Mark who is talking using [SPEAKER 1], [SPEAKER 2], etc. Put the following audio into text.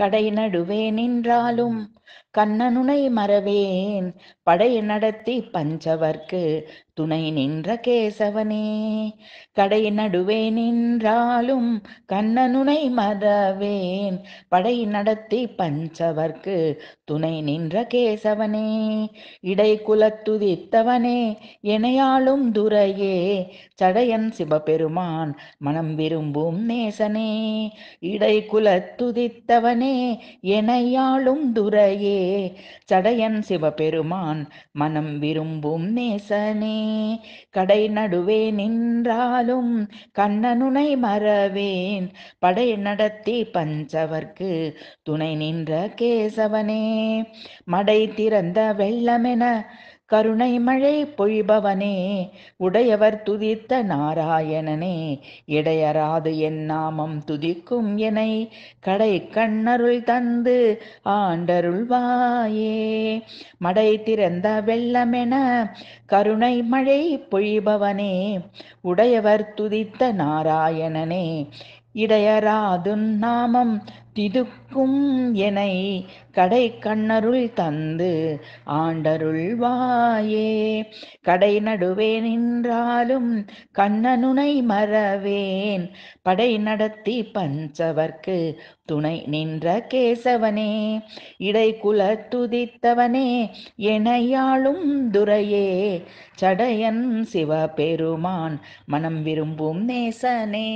[SPEAKER 1] கடை நடுவே நின்றாலும் கண்ணனுனை மறவேன் படை நடத்தி பஞ்சவர்க்கு துணை நின்ற கேசவனே கடை நடுவே நின்றாலும் கண்ணனுனை மதவேன் படை நடத்தி பஞ்சவர்க்கு துணை நின்ற கேசவனே இடை குலத்துதித்தவனே எனையாளும் துரையே சடையன் சிவபெருமான் மனம் விரும்பும் நேசனே இடை குலத்துதித்தவனே எனையாளும் துரையே சடையன் சிவபெருமான் மனம் விரும்பும் நேசனே கடை நடுவே நின்றாலும் கண்ணனுனை மறவேன் படை நடத்தி பஞ்சவர்க்கு துணை நின்ற கேசவனே மடை திறந்த வெள்ளமென கருணை மழை பொழிபவனே உடையவர் துதித்த நாராயணனே இடையராது என் நாமம் துதிக்கும் எனை கடை கண்ணருள் தந்து ஆண்டருள்வாயே மடை திறந்த வெள்ளமென கருணை மழை பொழிபவனே உடையவர் துதித்த நாராயணனே இடையராதுன் நாமம் திதுக்கும் எனை கடை கண்ணருள் தந்து வாயே கடை நடுவே நின்றாலும் கண்ணனுனை மறவேன் படை நடத்தி பஞ்சவர்க்கு துணை நின்ற கேசவனே குல துதித்தவனே எனையாளும் துரையே சடையன் சிவபெருமான் மனம் விரும்பும் நேசனே